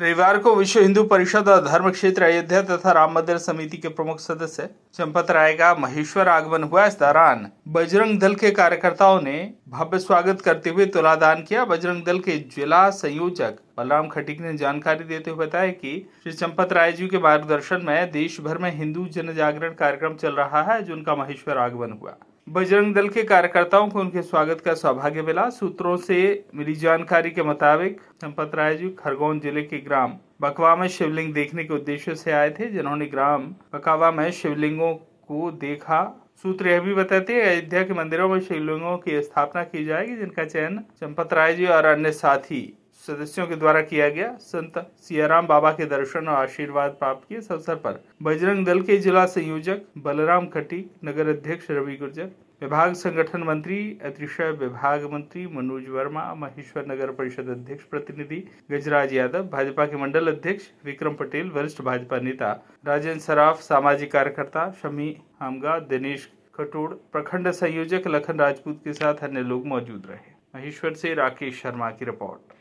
रविवार को विश्व हिंदू परिषद और धर्म क्षेत्र अयोध्या तथा राम मंदिर समिति के प्रमुख सदस्य चंपत राय का महेश्वर आगमन हुआ इस दौरान बजरंग दल के कार्यकर्ताओं ने भव्य स्वागत करते हुए तुलादान किया बजरंग दल के जिला संयोजक बलराम खटिक ने जानकारी देते हुए बताया कि श्री चंपत राय जी के मार्गदर्शन में देश भर में हिंदू जन जागरण कार्यक्रम चल रहा है जो उनका महेश्वर आगमन हुआ बजरंग दल के कार्यकर्ताओं को उनके स्वागत का सौभाग्य मिला सूत्रों से मिली जानकारी के मुताबिक चंपत राय जी खरगोन जिले के ग्राम बकवा में शिवलिंग देखने के उद्देश्य से आए थे जिन्होंने ग्राम बकावा में शिवलिंगों को देखा सूत्र यह भी बताते हैं अयोध्या के मंदिरों में शिवलिंगों की स्थापना की जाएगी जिनका चयन चंपत राय जी और अन्य साथी सदस्यों के द्वारा किया गया संत सियाराम बाबा के दर्शन और आशीर्वाद प्राप्त किए इस अवसर पर बजरंग दल के जिला संयोजक बलराम खटी नगर अध्यक्ष रवि गुर्जर विभाग संगठन मंत्री अतिशय विभाग मंत्री मनोज वर्मा महेश्वर नगर परिषद अध्यक्ष प्रतिनिधि गजराज यादव भाजपा के मंडल अध्यक्ष विक्रम पटेल वरिष्ठ भाजपा नेता राजेंद्र सराफ सामाजिक कार्यकर्ता शमी हमगा दिनेश खटोड़ प्रखंड संयोजक लखन राजपूत के साथ अन्य लोग मौजूद रहे महेश्वर से राकेश शर्मा की रिपोर्ट